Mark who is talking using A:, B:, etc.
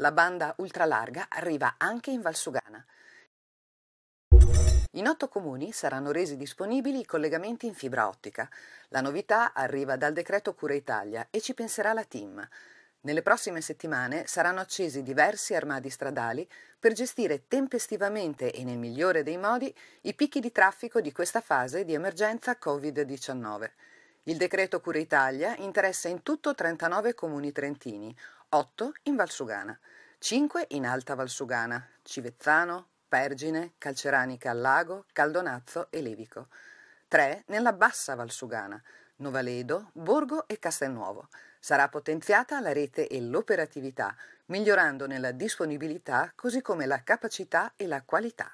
A: La banda ultralarga arriva anche in Valsugana. In otto comuni saranno resi disponibili i collegamenti in fibra ottica. La novità arriva dal decreto Cura Italia e ci penserà la team. Nelle prossime settimane saranno accesi diversi armadi stradali per gestire tempestivamente e nel migliore dei modi i picchi di traffico di questa fase di emergenza Covid-19. Il decreto Cura Italia interessa in tutto 39 comuni trentini, 8 in Valsugana, 5 in Alta Valsugana, Civezzano, Pergine, Calceranica al Lago, Caldonazzo e Levico, 3 nella Bassa Valsugana, Novaledo, Borgo e Castelnuovo. Sarà potenziata la rete e l'operatività, migliorandone la disponibilità così come la capacità e la qualità.